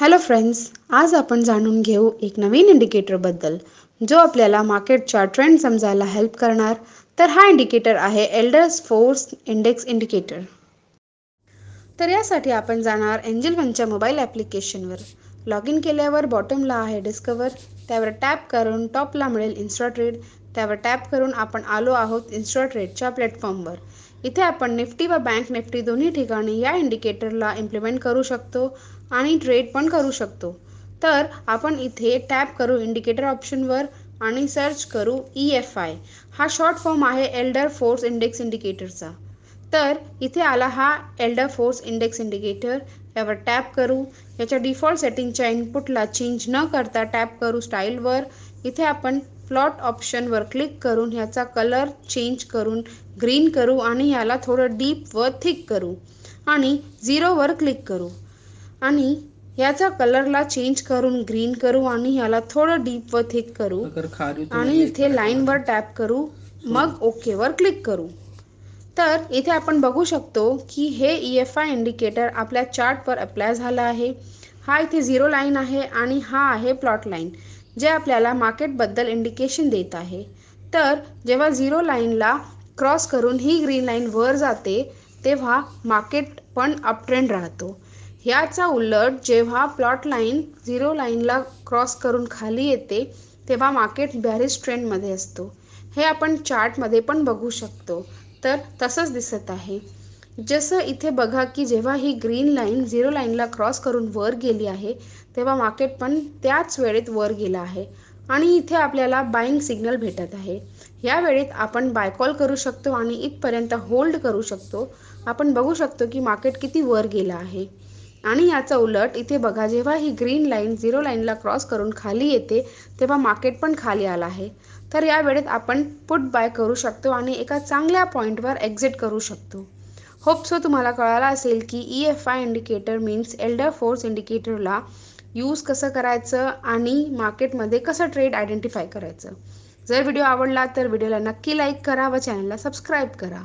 hello friends आज आपण जाणून घेऊ एक नवीन इंडिकेटरबद्दल जो आपल्याला मार्केटच्या ट्रेंड समजायला हेल्प करणार तर हा इंडिकेटर आहे एल्डर्स फोर्स इंडेक्स इंडिकेटर तर यासाठी आपण जाणार एंजल वनच्या मोबाईल ॲप्लिकेशनवर लॉग इन केल्यावर बॉटमला आहे डिस्कवर त्यावर टॅप करून टॉपला मिळेल इन्स्टा ट्रेड त्यावर टॅप करून आपण आलो आहोत इन्स्टा ट्रेडच्या प्लॅटफॉर्मवर इथे आपण निफ्टी व बँक निफ्टी दोन्ही ठिकाणी या इंडिकेटरला इम्प्लिमेंट करू शकतो आणि ट्रेड पण करू शकतो तर आपण इथे टॅप करू इंडिकेटर ऑप्शनवर आणि सर्च करू ई एफ आय हा शॉर्ट फॉर्म आहे एल्डर फोर्स इंडेक्स इंडिकेटरचा तर इथे आला हा एल्डर फोर्स इंडेक्स इंडिकेटर यावर टॅप करू याच्या डिफॉल्ट सेटिंगच्या इनपुटला चेंज न करता टॅप करू स्टाईलवर इथे आपण प्लॉट ऑप्शनवर क्लिक करून ह्याचा कलर चेंज करून ग्रीन करू आणि ह्याला थोडं डीप व थिक करू आणि झिरोवर क्लिक करू आणि ह्याचा कलरला चेंज करून ग्रीन करू आणि ह्याला थोडं डीप व थिक करू आणि इथे लाईनवर टॅप करू मग ओके वर क्लिक करू तर इथे आपण बघू शकतो की हे ई एफ आय इंडिकेटर आपल्या चार्टवर अप्लाय झाला आहे हा इथे झिरो लाईन आहे आणि हा आहे प्लॉट लाईन जे आपल्याला मार्केटबद्दल इंडिकेशन देत आहे तर जेव्हा झिरो लाईनला क्रॉस करून ही ग्रीन लाईन वर जाते तेव्हा मार्केट पण अपट्रेंड राहतो याचा उलट जेव्हा प्लॉट लाईन झिरो लाईनला क्रॉस करून खाली येते तेव्हा मार्केट बॅरिस ट्रेंडमध्ये असतो हे आपण चार्टमध्ये पण बघू शकतो तर तसंच दिसत आहे जसं इथे बघा की जेव्हा ही ग्रीन लाईन झिरो लाईनला क्रॉस करून वर गेली आहे तेव्हा मार्केट पण त्याच वेळेत वर गेला आहे आणि इथे आपल्याला बाईंग सिग्नल भेटत आहे या वेळेत आपण बायकॉल करू शकतो आणि इथपर्यंत होल्ड करू शकतो आपण बघू शकतो की मार्केट किती वर गेला आहे आणि याचा उलट इथे बघा जेव्हा ही ग्रीन लाईन झिरो लाईनला क्रॉस करून खाली येते तेव्हा मार्केट पण खाली आला आहे तर या वेळेत आपण पुट बाय करू शकतो आणि एका चांगल्या पॉईंटवर एक्झिट करू शकतो होप सो तुम्हाला कळाला असेल की E F I indicator means elder force इंडिकेटरला यूज कसं करायचं आणि मार्केटमध्ये कसं ट्रेड आयडेंटिफाय करायचं जर व्हिडिओ आवडला तर व्हिडिओला नक्की लाईक करा व चॅनलला सबस्क्राईब करा